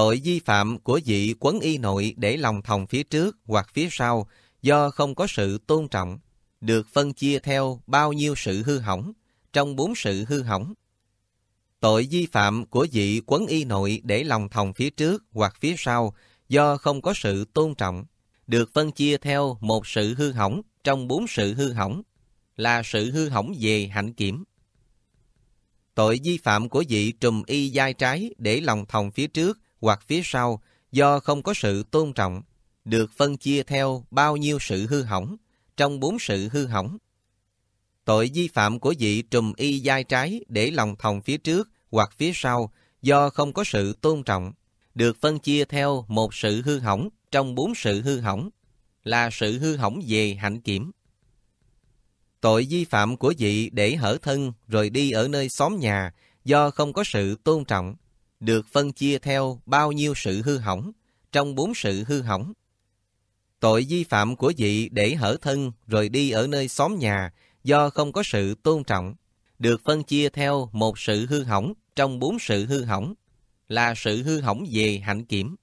tội vi phạm của vị quấn y nội để lòng thòng phía trước hoặc phía sau do không có sự tôn trọng, được phân chia theo bao nhiêu sự hư hỏng, trong bốn sự hư hỏng. Tội vi phạm của vị quấn y nội để lòng thòng phía trước hoặc phía sau do không có sự tôn trọng, được phân chia theo một sự hư hỏng trong bốn sự hư hỏng, là sự hư hỏng về hạnh kiểm. Tội vi phạm của vị trùm y dai trái để lòng thòng phía trước hoặc phía sau do không có sự tôn trọng, được phân chia theo bao nhiêu sự hư hỏng trong bốn sự hư hỏng. Tội vi phạm của vị trùm y dai trái để lòng thòng phía trước hoặc phía sau do không có sự tôn trọng, được phân chia theo một sự hư hỏng trong bốn sự hư hỏng, là sự hư hỏng về hạnh kiểm. Tội vi phạm của vị để hở thân rồi đi ở nơi xóm nhà do không có sự tôn trọng, được phân chia theo bao nhiêu sự hư hỏng trong bốn sự hư hỏng. Tội vi phạm của vị để hở thân rồi đi ở nơi xóm nhà do không có sự tôn trọng, được phân chia theo một sự hư hỏng trong bốn sự hư hỏng, là sự hư hỏng về hạnh kiểm.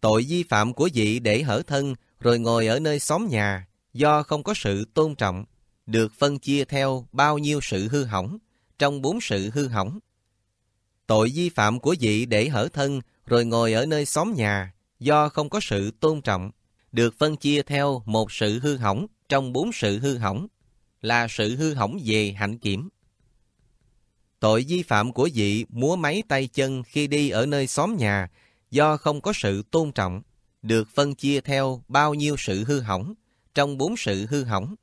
Tội vi phạm của vị để hở thân rồi ngồi ở nơi xóm nhà do không có sự tôn trọng, được phân chia theo bao nhiêu sự hư hỏng trong bốn sự hư hỏng tội vi phạm của vị để hở thân rồi ngồi ở nơi xóm nhà do không có sự tôn trọng, được phân chia theo một sự hư hỏng trong bốn sự hư hỏng, là sự hư hỏng về hạnh kiểm. Tội vi phạm của vị múa máy tay chân khi đi ở nơi xóm nhà do không có sự tôn trọng, được phân chia theo bao nhiêu sự hư hỏng trong bốn sự hư hỏng.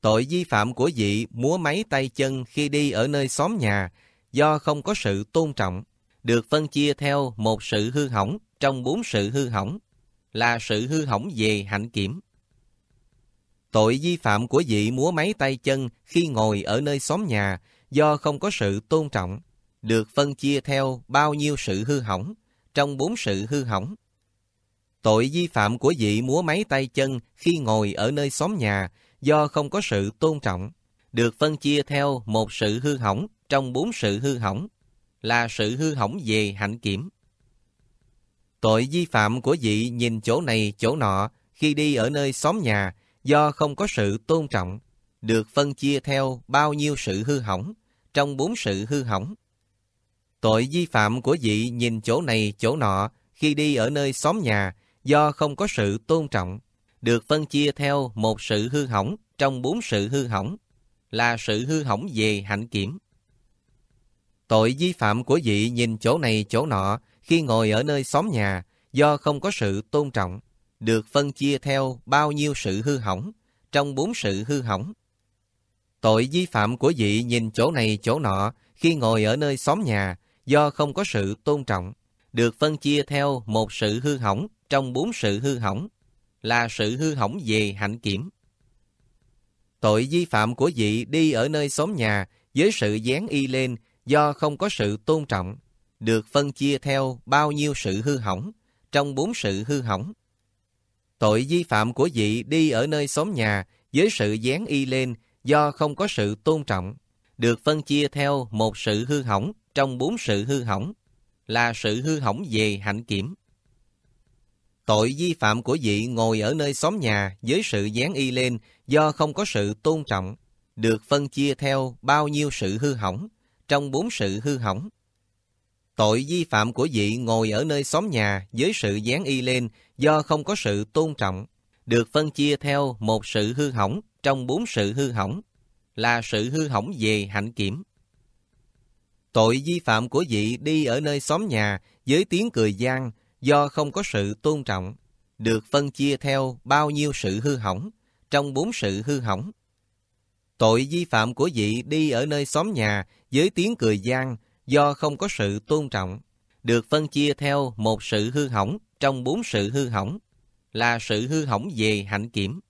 Tội vi phạm của vị múa máy tay chân khi đi ở nơi xóm nhà do không có sự tôn trọng, được phân chia theo một sự hư hỏng trong bốn sự hư hỏng, là sự hư hỏng về hạnh kiểm. Tội vi phạm của vị múa máy tay chân khi ngồi ở nơi xóm nhà do không có sự tôn trọng, được phân chia theo bao nhiêu sự hư hỏng trong bốn sự hư hỏng. Tội vi phạm của vị múa máy tay chân khi ngồi ở nơi xóm nhà do không có sự tôn trọng, được phân chia theo một sự hư hỏng trong bốn sự hư hỏng là sự hư hỏng về hạnh kiểm. Tội vi phạm của vị nhìn chỗ này chỗ nọ khi đi ở nơi xóm nhà do không có sự tôn trọng, được phân chia theo bao nhiêu sự hư hỏng trong bốn sự hư hỏng. Tội vi phạm của vị nhìn chỗ này chỗ nọ khi đi ở nơi xóm nhà do không có sự tôn trọng, được phân chia theo một sự hư hỏng trong bốn sự hư hỏng, là sự hư hỏng về hạnh kiểm. Tội vi phạm của vị nhìn chỗ này chỗ nọ khi ngồi ở nơi xóm nhà do không có sự tôn trọng, được phân chia theo bao nhiêu sự hư hỏng trong bốn sự hư hỏng. Tội vi phạm của vị nhìn chỗ này chỗ nọ khi ngồi ở nơi xóm nhà do không có sự tôn trọng, được phân chia theo một sự hư hỏng trong bốn sự hư hỏng, là sự hư hỏng về hạnh kiểm. Tội vi phạm của vị đi ở nơi xóm nhà với sự dán y lên do không có sự tôn trọng, được phân chia theo bao nhiêu sự hư hỏng, trong bốn sự hư hỏng. Tội vi phạm của vị đi ở nơi xóm nhà với sự dán y lên do không có sự tôn trọng, được phân chia theo một sự hư hỏng trong bốn sự hư hỏng, là sự hư hỏng về hạnh kiểm. Tội vi phạm của vị ngồi ở nơi xóm nhà với sự dán y lên do không có sự tôn trọng, được phân chia theo bao nhiêu sự hư hỏng trong bốn sự hư hỏng. Tội vi phạm của vị ngồi ở nơi xóm nhà với sự dán y lên do không có sự tôn trọng, được phân chia theo một sự hư hỏng trong bốn sự hư hỏng, là sự hư hỏng về hạnh kiểm. Tội vi phạm của vị đi ở nơi xóm nhà với tiếng cười gian do không có sự tôn trọng, được phân chia theo bao nhiêu sự hư hỏng trong bốn sự hư hỏng. Tội vi phạm của vị đi ở nơi xóm nhà với tiếng cười gian do không có sự tôn trọng, được phân chia theo một sự hư hỏng trong bốn sự hư hỏng, là sự hư hỏng về hạnh kiểm.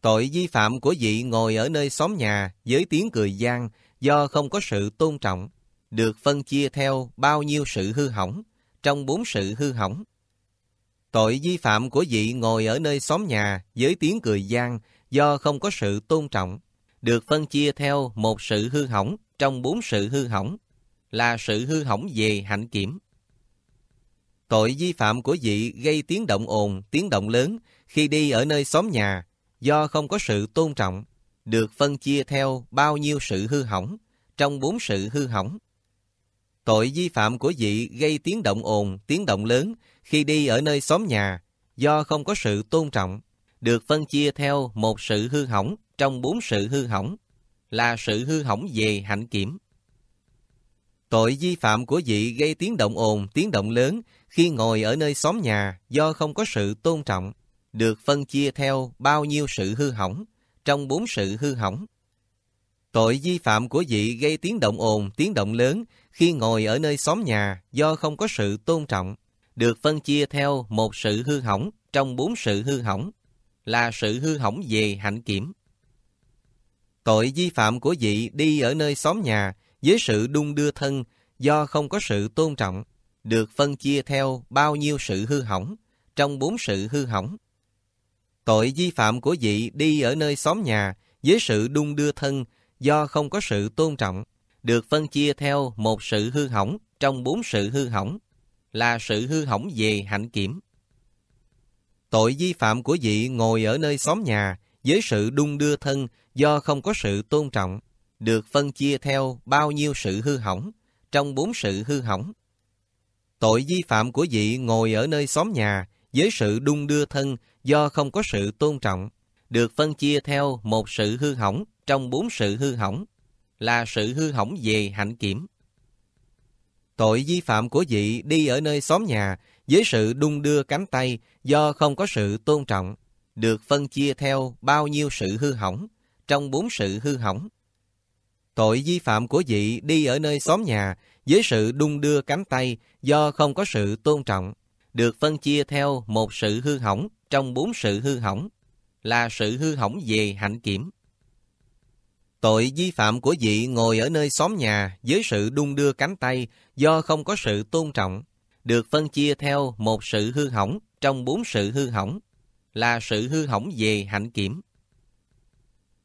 Tội vi phạm của vị ngồi ở nơi xóm nhà với tiếng cười gian do không có sự tôn trọng, được phân chia theo bao nhiêu sự hư hỏng trong bốn sự hư hỏng. Tội vi phạm của vị ngồi ở nơi xóm nhà với tiếng cười gian do không có sự tôn trọng, được phân chia theo một sự hư hỏng trong bốn sự hư hỏng, là sự hư hỏng về hạnh kiểm. Tội vi phạm của vị gây tiếng động ồn, tiếng động lớn khi đi ở nơi xóm nhà do không có sự tôn trọng, được phân chia theo bao nhiêu sự hư hỏng trong bốn sự hư hỏng. Tội vi phạm của vị gây tiếng động ồn, tiếng động lớn khi đi ở nơi xóm nhà do không có sự tôn trọng, được phân chia theo một sự hư hỏng trong bốn sự hư hỏng là sự hư hỏng về hạnh kiểm. Tội vi phạm của vị gây tiếng động ồn, tiếng động lớn khi ngồi ở nơi xóm nhà do không có sự tôn trọng, được phân chia theo bao nhiêu sự hư hỏng trong bốn sự hư hỏng. Tội vi phạm của vị gây tiếng động ồn, tiếng động lớn khi ngồi ở nơi xóm nhà do không có sự tôn trọng, được phân chia theo một sự hư hỏng trong bốn sự hư hỏng, là sự hư hỏng về hạnh kiểm. Tội vi phạm của vị đi ở nơi xóm nhà với sự đung đưa thân do không có sự tôn trọng, được phân chia theo bao nhiêu sự hư hỏng trong bốn sự hư hỏng. Tội vi phạm của vị đi ở nơi xóm nhà với sự đung đưa thân do không có sự tôn trọng, được phân chia theo một sự hư hỏng trong bốn sự hư hỏng, là sự hư hỏng về hạnh kiểm. Tội vi phạm của vị ngồi ở nơi xóm nhà với sự đung đưa thân do không có sự tôn trọng, được phân chia theo bao nhiêu sự hư hỏng, trong bốn sự hư hỏng. Tội vi phạm của vị ngồi ở nơi xóm nhà với sự đung đưa thân do không có sự tôn trọng, được phân chia theo một sự hư hỏng trong bốn sự hư hỏng, là sự hư hỏng về hạnh kiểm. Tội vi phạm của vị đi ở nơi xóm nhà với sự đung đưa cánh tay do không có sự tôn trọng, được phân chia theo bao nhiêu sự hư hỏng trong bốn sự hư hỏng. Tội vi phạm của vị đi ở nơi xóm nhà với sự đung đưa cánh tay do không có sự tôn trọng, được phân chia theo một sự hư hỏng trong bốn sự hư hỏng, là sự hư hỏng về hạnh kiểm. Tội vi phạm của vị ngồi ở nơi xóm nhà với sự đung đưa cánh tay do không có sự tôn trọng, được phân chia theo một sự hư hỏng trong bốn sự hư hỏng, là sự hư hỏng về hạnh kiểm.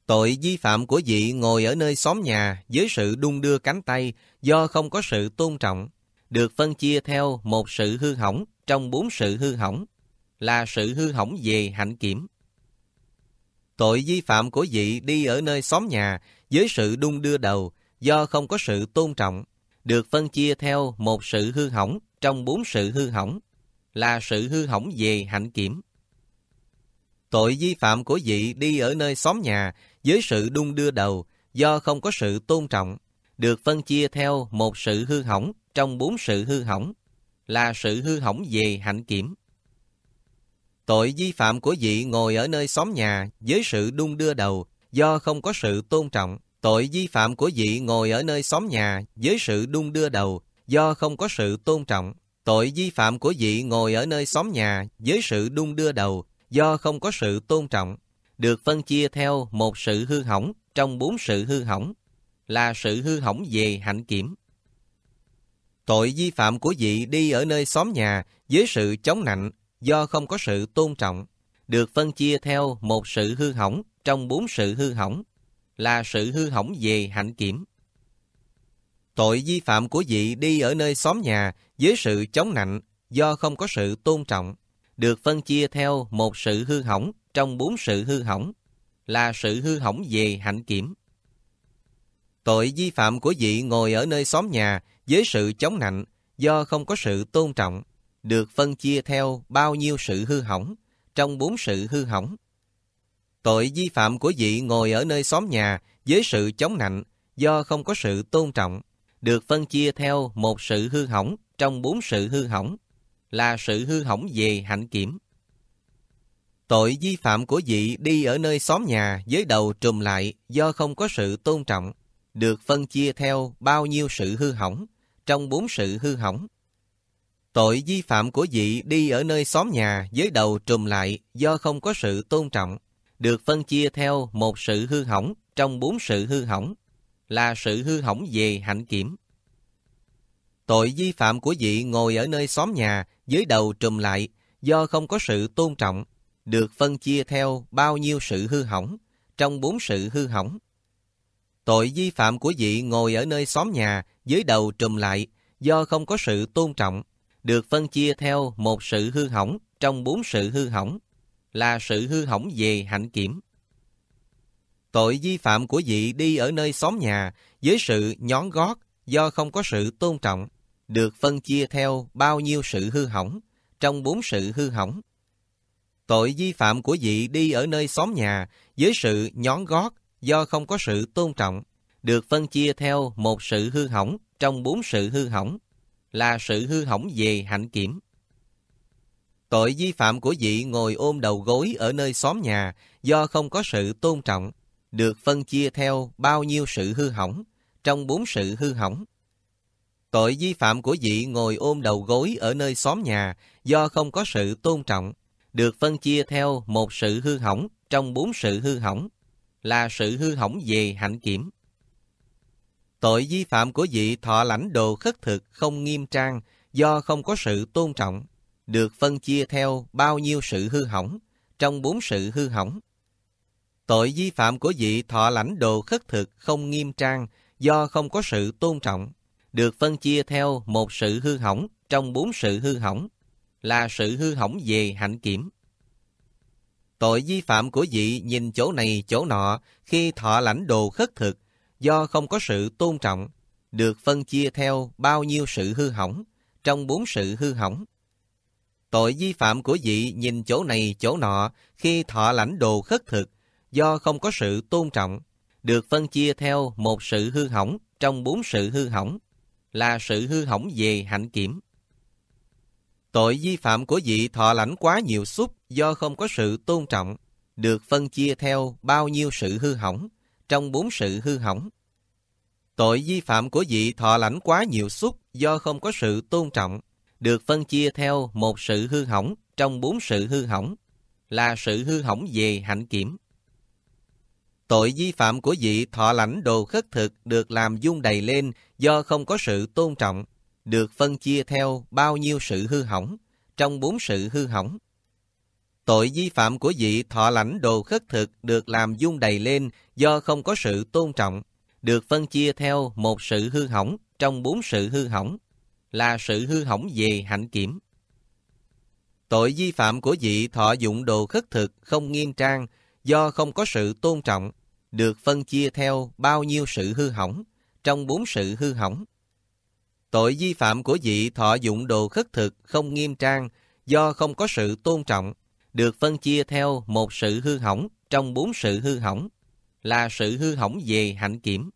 Tội vi phạm của vị ngồi ở nơi xóm nhà với sự đung đưa cánh tay do không có sự tôn trọng, được phân chia theo một sự hư hỏng trong bốn sự hư hỏng, là sự hư hỏng về hạnh kiểm. Tội vi phạm của vị đi ở nơi xóm nhà với sự đung đưa đầu do không có sự tôn trọng, được phân chia theo một sự hư hỏng trong bốn sự hư hỏng, là sự hư hỏng về hạnh kiểm. Tội vi phạm của vị đi ở nơi xóm nhà với sự đung đưa đầu do không có sự tôn trọng, được phân chia theo một sự hư hỏng trong bốn sự hư hỏng, là sự hư hỏng về hạnh kiểm. Tội vi phạm của vị ngồi ở nơi xóm nhà với sự đung đưa đầu do không có sự tôn trọng. Tội vi phạm của vị ngồi ở nơi xóm nhà với sự đung đưa đầu do không có sự tôn trọng. Tội vi phạm của vị ngồi ở nơi xóm nhà với sự đung đưa đầu do không có sự tôn trọng, được phân chia theo một sự hư hỏng trong bốn sự hư hỏng, là sự hư hỏng về hạnh kiểm. Tội vi phạm của vị đi ở nơi xóm nhà với sự chống nạnh do không có sự tôn trọng, được phân chia theo một sự hư hỏng trong bốn sự hư hỏng, là sự hư hỏng về hạnh kiểm. Tội vi phạm của vị đi ở nơi xóm nhà với sự chống nạnh do không có sự tôn trọng, được phân chia theo một sự hư hỏng trong bốn sự hư hỏng, là sự hư hỏng về hạnh kiểm. Tội vi phạm của vị ngồi ở nơi xóm nhà với sự chống nạnh do không có sự tôn trọng, được phân chia theo bao nhiêu sự hư hỏng trong bốn sự hư hỏng. Tội vi phạm của vị ngồi ở nơi xóm nhà với sự chống nạnh do không có sự tôn trọng, được phân chia theo một sự hư hỏng trong bốn sự hư hỏng là sự hư hỏng về hạnh kiểm. Tội vi phạm của vị đi ở nơi xóm nhà với đầu trùm lại do không có sự tôn trọng, được phân chia theo bao nhiêu sự hư hỏng, trong bốn sự hư hỏng. Tội vi phạm của vị đi ở nơi xóm nhà với đầu trùm lại do không có sự tôn trọng, được phân chia theo một sự hư hỏng trong bốn sự hư hỏng, là sự hư hỏng về hạnh kiểm. Tội vi phạm của vị ngồi ở nơi xóm nhà dưới đầu trùm lại do không có sự tôn trọng, được phân chia theo bao nhiêu sự hư hỏng, trong bốn sự hư hỏng. Tội vi phạm của vị ngồi ở nơi xóm nhà dưới đầu trùm lại do không có sự tôn trọng, được phân chia theo một sự hư hỏng trong bốn sự hư hỏng, là sự hư hỏng về hạnh kiểm. Tội vi phạm của vị đi ở nơi xóm nhà dưới sự nhón gót do không có sự tôn trọng, được phân chia theo bao nhiêu sự hư hỏng trong bốn sự hư hỏng. Tội vi phạm của vị đi ở nơi xóm nhà với sự nhón gót do không có sự tôn trọng, được phân chia theo một sự hư hỏng trong bốn sự hư hỏng, là sự hư hỏng về hạnh kiểm. Tội vi phạm của vị ngồi ôm đầu gối ở nơi xóm nhà do không có sự tôn trọng, được phân chia theo bao nhiêu sự hư hỏng trong bốn sự hư hỏng. Tội vi phạm của vị ngồi ôm đầu gối ở nơi xóm nhà do không có sự tôn trọng, được phân chia theo một sự hư hỏng trong bốn sự hư hỏng, là sự hư hỏng về hạnh kiểm. Tội vi phạm của vị thọ lãnh đồ khất thực không nghiêm trang do không có sự tôn trọng, được phân chia theo bao nhiêu sự hư hỏng trong bốn sự hư hỏng. Tội vi phạm của vị thọ lãnh đồ khất thực không nghiêm trang do không có sự tôn trọng, được phân chia theo một sự hư hỏng trong bốn sự hư hỏng, là sự hư hỏng về hạnh kiểm. Tội vi phạm của vị nhìn chỗ này chỗ nọ khi thọ lãnh đồ khất thực do không có sự tôn trọng, được phân chia theo bao nhiêu sự hư hỏng trong bốn sự hư hỏng. Tội vi phạm của vị nhìn chỗ này chỗ nọ khi thọ lãnh đồ khất thực do không có sự tôn trọng, được phân chia theo một sự hư hỏng trong bốn sự hư hỏng, là sự hư hỏng về hạnh kiểm. Tội vi phạm của vị thọ lãnh quá nhiều xúc do không có sự tôn trọng, được phân chia theo bao nhiêu sự hư hỏng, trong bốn sự hư hỏng. Tội vi phạm của vị thọ lãnh quá nhiều xúc do không có sự tôn trọng, được phân chia theo một sự hư hỏng trong bốn sự hư hỏng, là sự hư hỏng về hạnh kiểm. Tội vi phạm của vị thọ lãnh đồ khất thực được làm dung đầy lên do không có sự tôn trọng, được phân chia theo bao nhiêu sự hư hỏng, trong bốn sự hư hỏng. Tội vi phạm của vị thọ lãnh đồ khất thực được làm dung đầy lên do không có sự tôn trọng, được phân chia theo một sự hư hỏng trong bốn sự hư hỏng, là sự hư hỏng về hạnh kiểm. Tội vi phạm của vị thọ dụng đồ khất thực không nghiêm trang do không có sự tôn trọng, được phân chia theo bao nhiêu sự hư hỏng trong bốn sự hư hỏng. Tội vi phạm của vị thọ dụng đồ khất thực không nghiêm trang do không có sự tôn trọng được phân chia theo một sự hư hỏng trong bốn sự hư hỏng là sự hư hỏng về hạnh kiểm.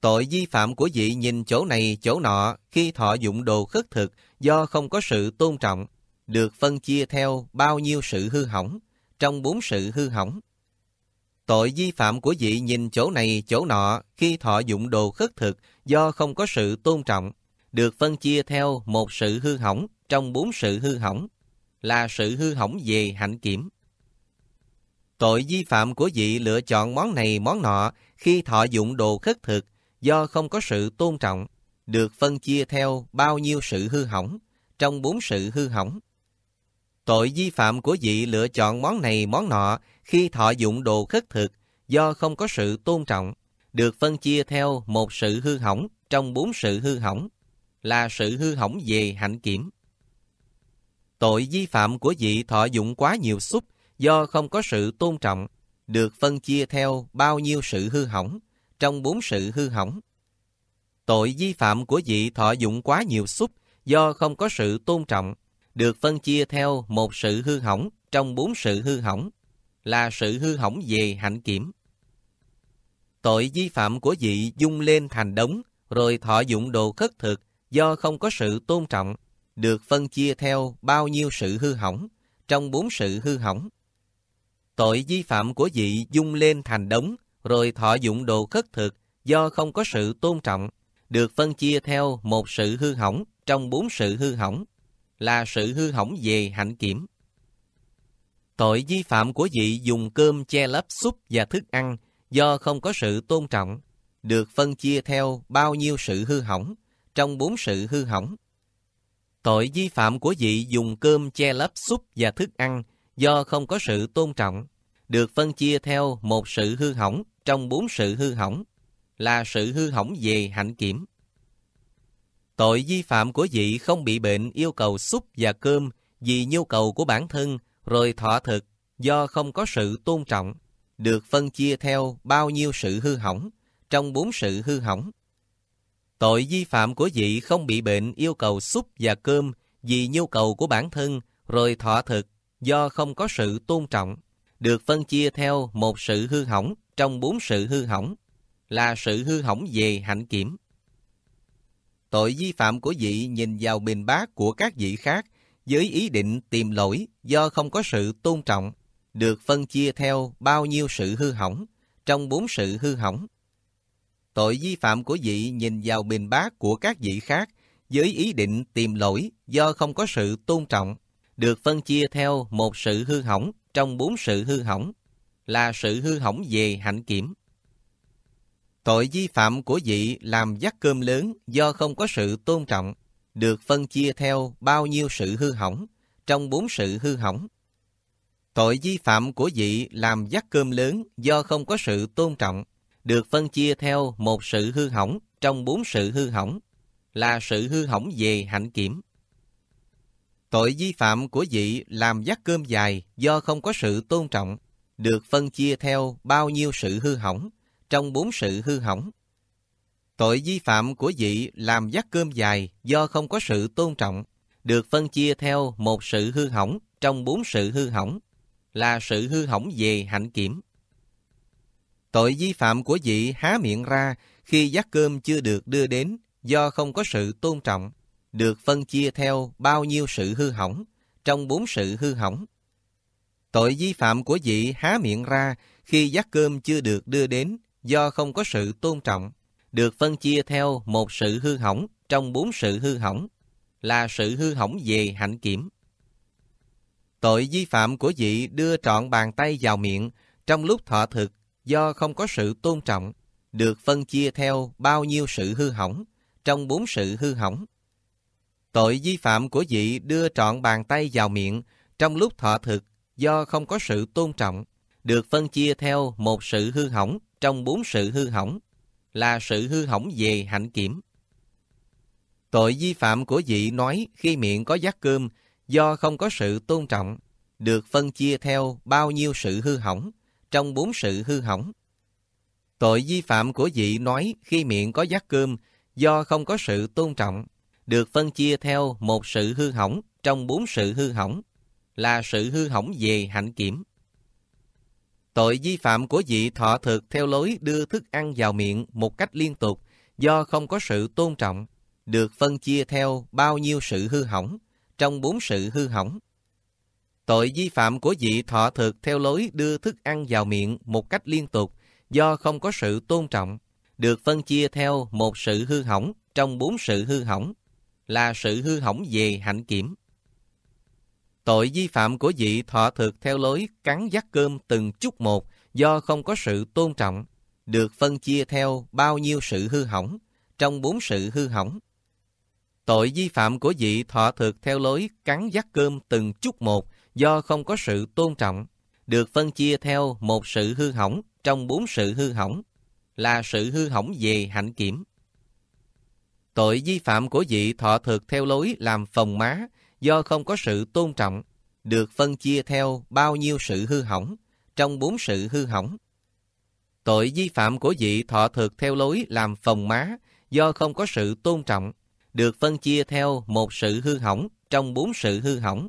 Tội vi phạm của vị nhìn chỗ này chỗ nọ khi thọ dụng đồ khất thực do không có sự tôn trọng được phân chia theo bao nhiêu sự hư hỏng trong bốn sự hư hỏng Tội vi phạm của vị nhìn chỗ này chỗ nọ khi thọ dụng đồ khất thực do không có sự tôn trọng, được phân chia theo một sự hư hỏng trong bốn sự hư hỏng, là sự hư hỏng về hạnh kiểm. Tội vi phạm của vị lựa chọn món này món nọ khi thọ dụng đồ khất thực do không có sự tôn trọng, được phân chia theo bao nhiêu sự hư hỏng trong bốn sự hư hỏng. Tội vi phạm của vị lựa chọn món này món nọ khi thọ dụng đồ khất thực do không có sự tôn trọng, được phân chia theo một sự hư hỏng trong bốn sự hư hỏng, là sự hư hỏng về hạnh kiểm. Tội vi phạm của vị thọ dụng quá nhiều xúc do không có sự tôn trọng, được phân chia theo bao nhiêu sự hư hỏng trong bốn sự hư hỏng. Tội vi phạm của vị thọ dụng quá nhiều xúc do không có sự tôn trọng, được phân chia theo một sự hư hỏng trong bốn sự hư hỏng, là sự hư hỏng về hạnh kiểm. Tội vi phạm của vị dung lên thành đống, rồi thọ dụng đồ khất thực do không có sự tôn trọng, được phân chia theo bao nhiêu sự hư hỏng, trong bốn sự hư hỏng. Tội vi phạm của vị dung lên thành đống, rồi thọ dụng đồ khất thực do không có sự tôn trọng, được phân chia theo một sự hư hỏng trong bốn sự hư hỏng, là sự hư hỏng về hạnh kiểm. Tội vi phạm của vị dùng cơm che lấp súp và thức ăn do không có sự tôn trọng, được phân chia theo bao nhiêu sự hư hỏng, trong bốn sự hư hỏng. Tội vi phạm của vị dùng cơm che lấp súp và thức ăn do không có sự tôn trọng, được phân chia theo một sự hư hỏng trong bốn sự hư hỏng, là sự hư hỏng về hạnh kiểm. Tội vi phạm của vị không bị bệnh yêu cầu súp và cơm vì nhu cầu của bản thân rồi thọ thực do không có sự tôn trọng, được phân chia theo bao nhiêu sự hư hỏng, trong bốn sự hư hỏng. Tội vi phạm của vị không bị bệnh yêu cầu súp và cơm vì nhu cầu của bản thân, rồi thọ thực do không có sự tôn trọng, được phân chia theo một sự hư hỏng trong bốn sự hư hỏng, là sự hư hỏng về hạnh kiểm. Tội vi phạm của vị nhìn vào bình bát của các vị khác với ý định tìm lỗi do không có sự tôn trọng, được phân chia theo bao nhiêu sự hư hỏng trong bốn sự hư hỏng. Tội vi phạm của vị nhìn vào bình bát của các vị khác với ý định tìm lỗi do không có sự tôn trọng, được phân chia theo một sự hư hỏng trong bốn sự hư hỏng, là sự hư hỏng về hạnh kiểm. Tội vi phạm của vị làm dắt cơm lớn do không có sự tôn trọng, được phân chia theo bao nhiêu sự hư hỏng trong bốn sự hư hỏng. Tội vi phạm của vị làm dắt cơm lớn do không có sự tôn trọng được phân chia theo một sự hư hỏng trong bốn sự hư hỏng là sự hư hỏng về hạnh kiểm. Tội vi phạm của vị làm dắt cơm dài do không có sự tôn trọng được phân chia theo bao nhiêu sự hư hỏng trong bốn sự hư hỏng Tội vi phạm của vị làm dắt cơm dài do không có sự tôn trọng, được phân chia theo một sự hư hỏng trong bốn sự hư hỏng, là sự hư hỏng về hạnh kiểm. Tội vi phạm của vị há miệng ra khi dắt cơm chưa được đưa đến do không có sự tôn trọng, được phân chia theo bao nhiêu sự hư hỏng trong bốn sự hư hỏng. Tội vi phạm của vị há miệng ra khi dắt cơm chưa được đưa đến do không có sự tôn trọng, được phân chia theo một sự hư hỏng trong bốn sự hư hỏng, là sự hư hỏng về hạnh kiểm. Tội vi phạm của vị đưa trọn bàn tay vào miệng trong lúc thọ thực do không có sự tôn trọng, được phân chia theo bao nhiêu sự hư hỏng trong bốn sự hư hỏng. Tội vi phạm của vị đưa trọn bàn tay vào miệng trong lúc thọ thực do không có sự tôn trọng, được phân chia theo một sự hư hỏng trong bốn sự hư hỏng, là sự hư hỏng về hạnh kiểm. Tội vi phạm của vị nói khi miệng có giác cơm do không có sự tôn trọng, được phân chia theo bao nhiêu sự hư hỏng trong bốn sự hư hỏng. Tội vi phạm của vị nói khi miệng có giác cơm do không có sự tôn trọng, được phân chia theo một sự hư hỏng trong bốn sự hư hỏng, là sự hư hỏng về hạnh kiểm. Tội vi phạm của vị thọ thực theo lối đưa thức ăn vào miệng một cách liên tục do không có sự tôn trọng, được phân chia theo bao nhiêu sự hư hỏng, trong bốn sự hư hỏng. Tội vi phạm của vị thọ thực theo lối đưa thức ăn vào miệng một cách liên tục do không có sự tôn trọng, được phân chia theo một sự hư hỏng trong bốn sự hư hỏng, là sự hư hỏng về hạnh kiểm. Tội vi phạm của vị thọ thực theo lối cắn dắt cơm từng chút một do không có sự tôn trọng, được phân chia theo bao nhiêu sự hư hỏng, trong bốn sự hư hỏng. Tội vi phạm của vị thọ thực theo lối cắn dắt cơm từng chút một do không có sự tôn trọng, được phân chia theo một sự hư hỏng trong bốn sự hư hỏng, là sự hư hỏng về hạnh kiểm. Tội vi phạm của vị thọ thực theo lối làm phòng má do không có sự tôn trọng, được phân chia theo bao nhiêu sự hư hỏng, trong bốn sự hư hỏng. Tội vi phạm của vị thọ thực theo lối làm phòng má, do không có sự tôn trọng, được phân chia theo một sự hư hỏng trong bốn sự hư hỏng,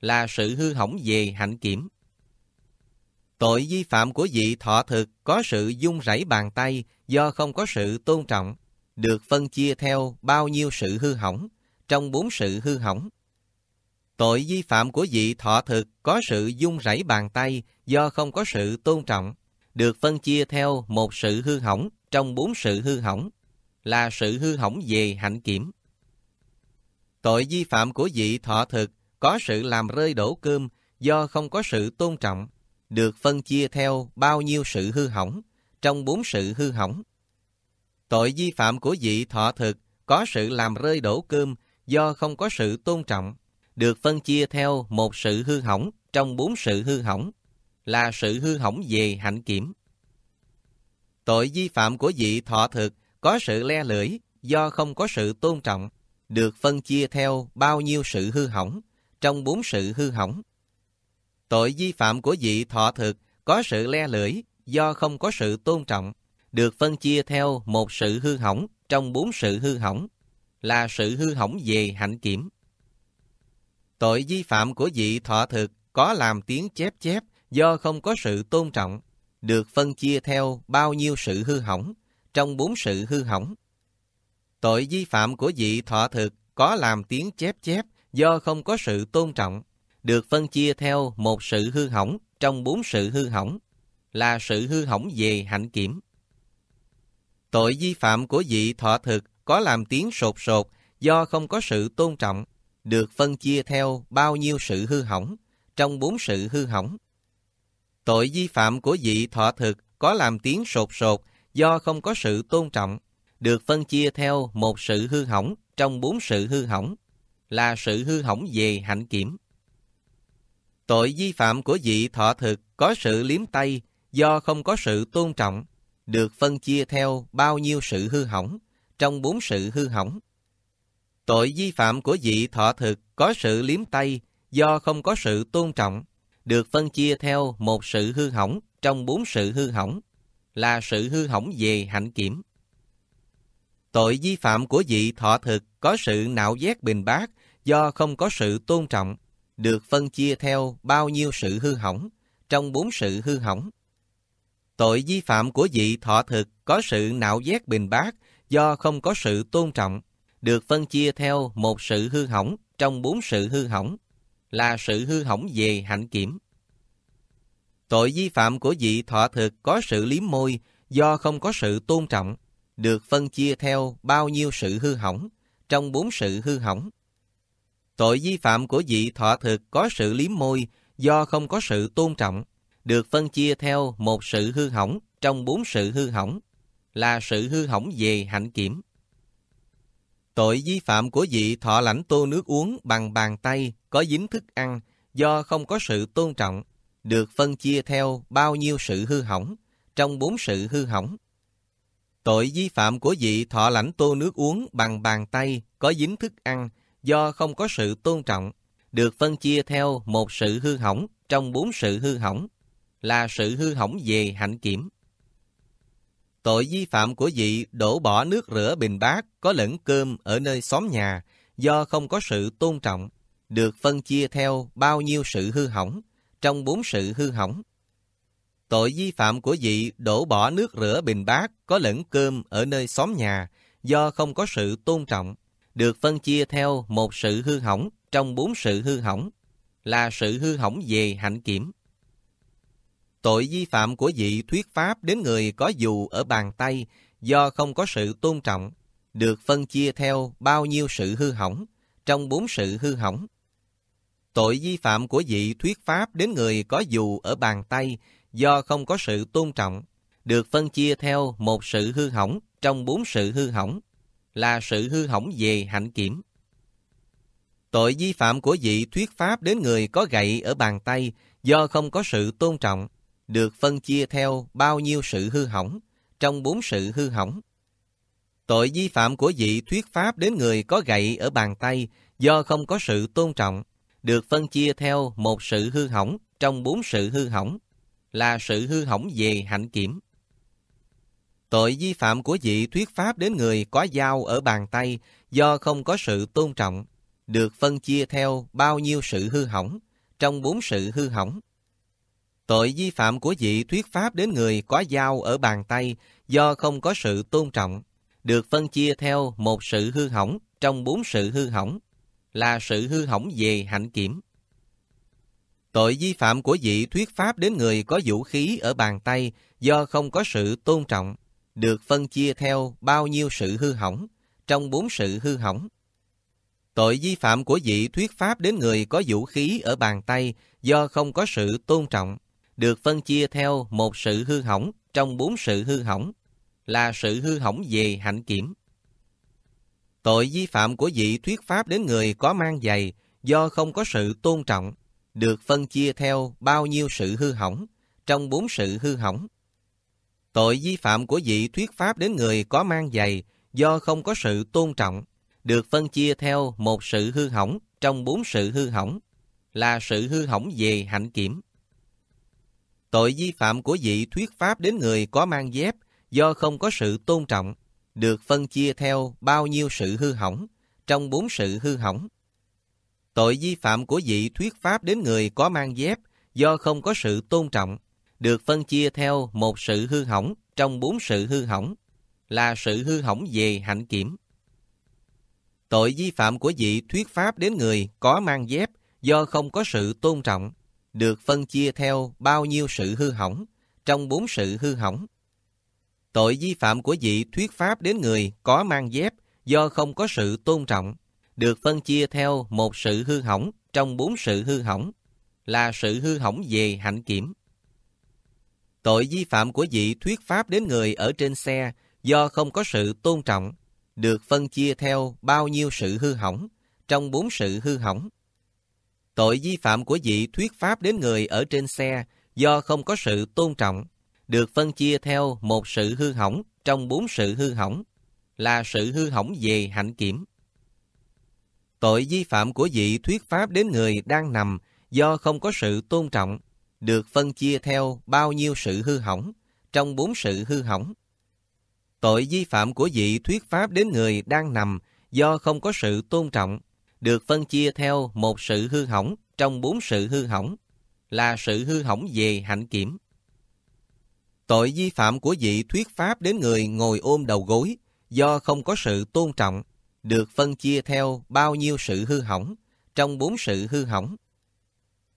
là sự hư hỏng về hạnh kiểm. Tội vi phạm của vị thọ thực có sự dung rảy bàn tay do không có sự tôn trọng, được phân chia theo bao nhiêu sự hư hỏng trong bốn sự hư hỏng, Tội vi phạm của vị thọ thực có sự dung rảy bàn tay do không có sự tôn trọng, được phân chia theo một sự hư hỏng trong bốn sự hư hỏng, là sự hư hỏng về hạnh kiểm. Tội vi phạm của vị thọ thực có sự làm rơi đổ cơm do không có sự tôn trọng, được phân chia theo bao nhiêu sự hư hỏng trong bốn sự hư hỏng. Tội vi phạm của vị thọ thực có sự làm rơi đổ cơm do không có sự tôn trọng, được phân chia theo một sự hư hỏng trong bốn sự hư hỏng, là sự hư hỏng về hạnh kiểm. Tội vi phạm của vị thọ thực có sự le lưỡi do không có sự tôn trọng, được phân chia theo bao nhiêu sự hư hỏng trong bốn sự hư hỏng. Tội vi phạm của vị thọ thực có sự le lưỡi do không có sự tôn trọng, được phân chia theo một sự hư hỏng trong bốn sự hư hỏng, là sự hư hỏng về hạnh kiểm tội vi phạm của vị thọ thực có làm tiếng chép chép do không có sự tôn trọng, được phân chia theo bao nhiêu sự hư hỏng, trong bốn sự hư hỏng. Tội vi phạm của vị thọ thực có làm tiếng chép chép do không có sự tôn trọng, được phân chia theo một sự hư hỏng trong bốn sự hư hỏng, là sự hư hỏng về hạnh kiểm. Tội vi phạm của vị thọ thực có làm tiếng sột sột do không có sự tôn trọng, được phân chia theo bao nhiêu sự hư hỏng trong bốn sự hư hỏng. Tội vi phạm của vị thọ thực có làm tiếng sột sột do không có sự tôn trọng, được phân chia theo một sự hư hỏng trong bốn sự hư hỏng, là sự hư hỏng về hạnh kiểm. Tội vi phạm của vị thọ thực có sự liếm tay do không có sự tôn trọng, được phân chia theo bao nhiêu sự hư hỏng trong bốn sự hư hỏng, Tội vi phạm của vị thọ thực có sự liếm tay do không có sự tôn trọng, được phân chia theo một sự hư hỏng trong bốn sự hư hỏng, là sự hư hỏng về hạnh kiểm. Tội vi phạm của vị thọ thực có sự nạo giác bình bát do không có sự tôn trọng, được phân chia theo bao nhiêu sự hư hỏng trong bốn sự hư hỏng. Tội vi phạm của vị thọ thực có sự nạo giác bình bát do không có sự tôn trọng, được phân chia theo một sự hư hỏng trong bốn sự hư hỏng, là sự hư hỏng về hạnh kiểm. Tội vi phạm của vị thọ thực có sự liếm môi do không có sự tôn trọng, được phân chia theo bao nhiêu sự hư hỏng trong bốn sự hư hỏng. Tội vi phạm của vị thọ thực có sự liếm môi do không có sự tôn trọng, được phân chia theo một sự hư hỏng trong bốn sự hư hỏng, là sự hư hỏng về hạnh kiểm. Tội vi phạm của vị thọ lãnh tô nước uống bằng bàn tay có dính thức ăn do không có sự tôn trọng, được phân chia theo bao nhiêu sự hư hỏng, trong bốn sự hư hỏng. Tội vi phạm của vị thọ lãnh tô nước uống bằng bàn tay có dính thức ăn do không có sự tôn trọng, được phân chia theo một sự hư hỏng trong bốn sự hư hỏng, là sự hư hỏng về hạnh kiểm tội vi phạm của vị đổ bỏ nước rửa bình bát có lẫn cơm ở nơi xóm nhà do không có sự tôn trọng, được phân chia theo bao nhiêu sự hư hỏng, trong bốn sự hư hỏng. Tội vi phạm của vị đổ bỏ nước rửa bình bát có lẫn cơm ở nơi xóm nhà do không có sự tôn trọng, được phân chia theo một sự hư hỏng trong bốn sự hư hỏng, là sự hư hỏng về hạnh kiểm tội vi phạm của vị thuyết pháp đến người có dù ở bàn tay do không có sự tôn trọng, được phân chia theo bao nhiêu sự hư hỏng, trong bốn sự hư hỏng. Tội vi phạm của vị thuyết pháp đến người có dù ở bàn tay do không có sự tôn trọng, được phân chia theo một sự hư hỏng trong bốn sự hư hỏng, là sự hư hỏng về hạnh kiểm. Tội vi phạm của vị thuyết pháp đến người có gậy ở bàn tay do không có sự tôn trọng, được phân chia theo bao nhiêu sự hư hỏng trong bốn sự hư hỏng. Tội vi phạm của vị thuyết pháp đến người có gậy ở bàn tay do không có sự tôn trọng, được phân chia theo một sự hư hỏng trong bốn sự hư hỏng, là sự hư hỏng về hạnh kiểm. Tội vi phạm của vị thuyết pháp đến người có dao ở bàn tay do không có sự tôn trọng, được phân chia theo bao nhiêu sự hư hỏng trong bốn sự hư hỏng, Tội vi phạm của vị thuyết pháp đến người có dao ở bàn tay do không có sự tôn trọng, được phân chia theo một sự hư hỏng trong bốn sự hư hỏng, là sự hư hỏng về hạnh kiểm. Tội vi phạm của vị thuyết pháp đến người có vũ khí ở bàn tay do không có sự tôn trọng, được phân chia theo bao nhiêu sự hư hỏng, trong bốn sự hư hỏng. Tội vi phạm của vị thuyết pháp đến người có vũ khí ở bàn tay do không có sự tôn trọng, được phân chia theo một sự hư hỏng trong bốn sự hư hỏng, là sự hư hỏng về hạnh kiểm. Tội vi phạm của vị thuyết pháp đến người có mang giày do không có sự tôn trọng, được phân chia theo bao nhiêu sự hư hỏng trong bốn sự hư hỏng. Tội vi phạm của vị thuyết pháp đến người có mang giày do không có sự tôn trọng, được phân chia theo một sự hư hỏng trong bốn sự hư hỏng, là sự hư hỏng về hạnh kiểm. Tội vi phạm của vị thuyết pháp đến người có mang dép do không có sự tôn trọng, được phân chia theo bao nhiêu sự hư hỏng, trong bốn sự hư hỏng. Tội vi phạm của vị thuyết pháp đến người có mang dép do không có sự tôn trọng, được phân chia theo một sự hư hỏng trong bốn sự hư hỏng, là sự hư hỏng về hạnh kiểm. Tội vi phạm của vị thuyết pháp đến người có mang dép do không có sự tôn trọng, được phân chia theo bao nhiêu sự hư hỏng trong bốn sự hư hỏng. Tội vi phạm của vị thuyết pháp đến người có mang dép do không có sự tôn trọng, được phân chia theo một sự hư hỏng trong bốn sự hư hỏng, là sự hư hỏng về hạnh kiểm. Tội vi phạm của vị thuyết pháp đến người ở trên xe do không có sự tôn trọng, được phân chia theo bao nhiêu sự hư hỏng trong bốn sự hư hỏng, Tội vi phạm của vị thuyết pháp đến người ở trên xe do không có sự tôn trọng, được phân chia theo một sự hư hỏng trong bốn sự hư hỏng, là sự hư hỏng về hạnh kiểm. Tội vi phạm của vị thuyết pháp đến người đang nằm do không có sự tôn trọng, được phân chia theo bao nhiêu sự hư hỏng trong bốn sự hư hỏng. Tội vi phạm của vị thuyết pháp đến người đang nằm do không có sự tôn trọng, được phân chia theo một sự hư hỏng trong bốn sự hư hỏng, là sự hư hỏng về hạnh kiểm. Tội vi phạm của vị thuyết pháp đến người ngồi ôm đầu gối do không có sự tôn trọng, được phân chia theo bao nhiêu sự hư hỏng trong bốn sự hư hỏng.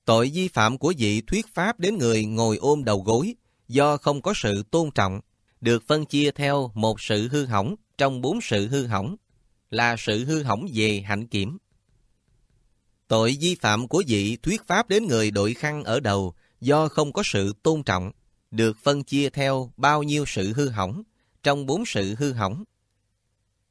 Tội vi phạm của vị thuyết pháp đến người ngồi ôm đầu gối do không có sự tôn trọng, được phân chia theo một sự hư hỏng trong bốn sự hư hỏng, là sự hư hỏng về hạnh kiểm. Tội vi phạm của vị thuyết pháp đến người đội khăn ở đầu do không có sự tôn trọng, được phân chia theo bao nhiêu sự hư hỏng, trong bốn sự hư hỏng.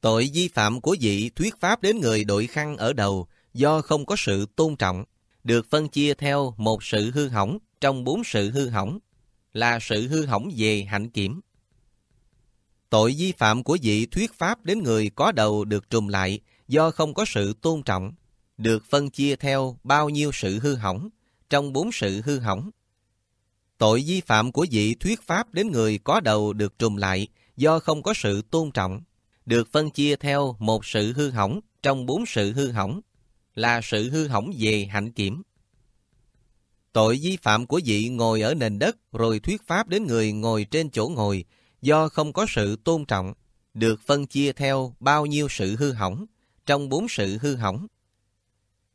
Tội vi phạm của vị thuyết pháp đến người đội khăn ở đầu do không có sự tôn trọng, được phân chia theo một sự hư hỏng trong bốn sự hư hỏng, là sự hư hỏng về hạnh kiểm. Tội vi phạm của vị thuyết pháp đến người có đầu được trùm lại do không có sự tôn trọng, được phân chia theo bao nhiêu sự hư hỏng trong bốn sự hư hỏng. Tội vi phạm của vị thuyết pháp đến người có đầu được trùm lại do không có sự tôn trọng, được phân chia theo một sự hư hỏng trong bốn sự hư hỏng, là sự hư hỏng về hạnh kiểm. Tội vi phạm của vị ngồi ở nền đất rồi thuyết pháp đến người ngồi trên chỗ ngồi do không có sự tôn trọng, được phân chia theo bao nhiêu sự hư hỏng trong bốn sự hư hỏng.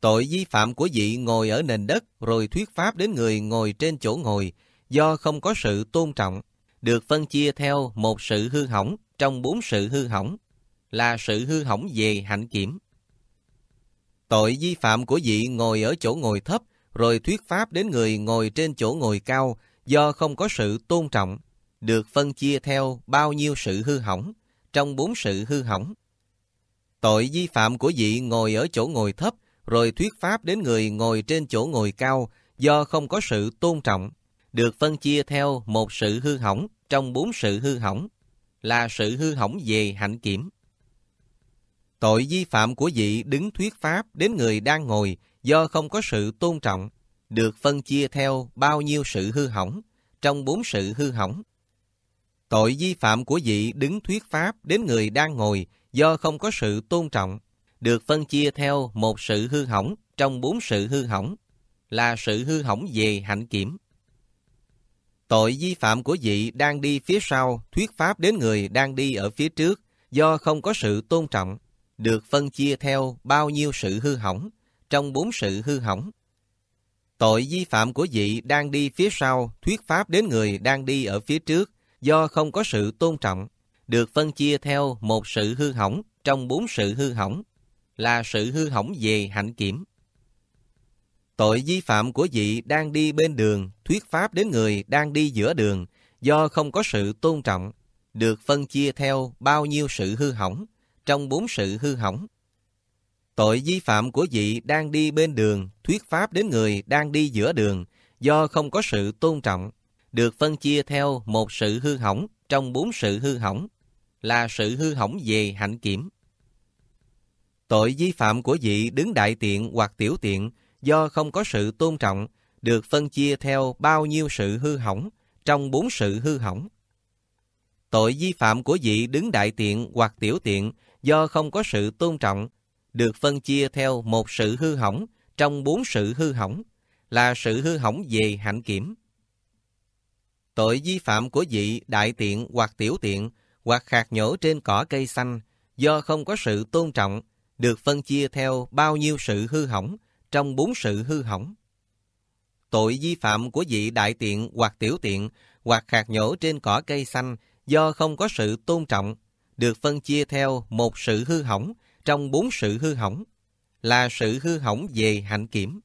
Tội vi phạm của vị ngồi ở nền đất rồi thuyết pháp đến người ngồi trên chỗ ngồi do không có sự tôn trọng, được phân chia theo một sự hư hỏng trong bốn sự hư hỏng, là sự hư hỏng về hạnh kiểm. Tội vi phạm của vị ngồi ở chỗ ngồi thấp rồi thuyết pháp đến người ngồi trên chỗ ngồi cao do không có sự tôn trọng, được phân chia theo bao nhiêu sự hư hỏng trong bốn sự hư hỏng. Tội vi phạm của vị ngồi ở chỗ ngồi thấp rồi thuyết pháp đến người ngồi trên chỗ ngồi cao do không có sự tôn trọng, được phân chia theo một sự hư hỏng trong bốn sự hư hỏng, là sự hư hỏng về hạnh kiểm. Tội vi phạm của vị đứng thuyết pháp đến người đang ngồi do không có sự tôn trọng, được phân chia theo bao nhiêu sự hư hỏng trong bốn sự hư hỏng. Tội vi phạm của vị đứng thuyết pháp đến người đang ngồi do không có sự tôn trọng, được phân chia theo một sự hư hỏng trong bốn sự hư hỏng, là sự hư hỏng về hạnh kiểm. Tội vi phạm của vị đang đi phía sau, thuyết pháp đến người đang đi ở phía trước, do không có sự tôn trọng, được phân chia theo bao nhiêu sự hư hỏng, trong bốn sự hư hỏng. Tội vi phạm của vị đang đi phía sau, thuyết pháp đến người đang đi ở phía trước, do không có sự tôn trọng, được phân chia theo một sự hư hỏng trong bốn sự hư hỏng là sự hư hỏng về hạnh kiểm. Tội vi phạm của vị đang đi bên đường, thuyết pháp đến người đang đi giữa đường, do không có sự tôn trọng, được phân chia theo bao nhiêu sự hư hỏng, trong bốn sự hư hỏng. Tội vi phạm của vị đang đi bên đường, thuyết pháp đến người đang đi giữa đường, do không có sự tôn trọng, được phân chia theo một sự hư hỏng trong bốn sự hư hỏng, là sự hư hỏng về hạnh kiểm. Tội vi phạm của vị đứng đại tiện hoặc tiểu tiện do không có sự tôn trọng được phân chia theo bao nhiêu sự hư hỏng trong bốn sự hư hỏng. Tội vi phạm của vị đứng đại tiện hoặc tiểu tiện do không có sự tôn trọng được phân chia theo một sự hư hỏng trong bốn sự hư hỏng là sự hư hỏng về hạnh kiểm. Tội vi phạm của vị đại tiện hoặc tiểu tiện hoặc khạc nhổ trên cỏ cây xanh do không có sự tôn trọng được phân chia theo bao nhiêu sự hư hỏng trong bốn sự hư hỏng. Tội vi phạm của vị đại tiện hoặc tiểu tiện hoặc khạc nhổ trên cỏ cây xanh do không có sự tôn trọng được phân chia theo một sự hư hỏng trong bốn sự hư hỏng là sự hư hỏng về hạnh kiểm.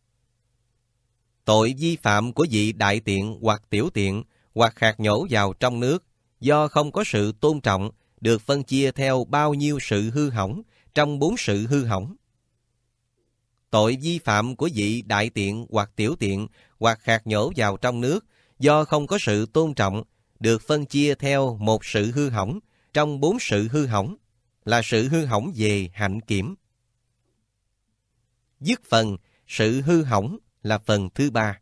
Tội vi phạm của vị đại tiện hoặc tiểu tiện hoặc khạc nhổ vào trong nước do không có sự tôn trọng được phân chia theo bao nhiêu sự hư hỏng trong bốn sự hư hỏng. Tội vi phạm của vị đại tiện hoặc tiểu tiện hoặc khạc nhổ vào trong nước do không có sự tôn trọng được phân chia theo một sự hư hỏng trong bốn sự hư hỏng là sự hư hỏng về hạnh kiểm. Dứt phần, sự hư hỏng là phần thứ ba.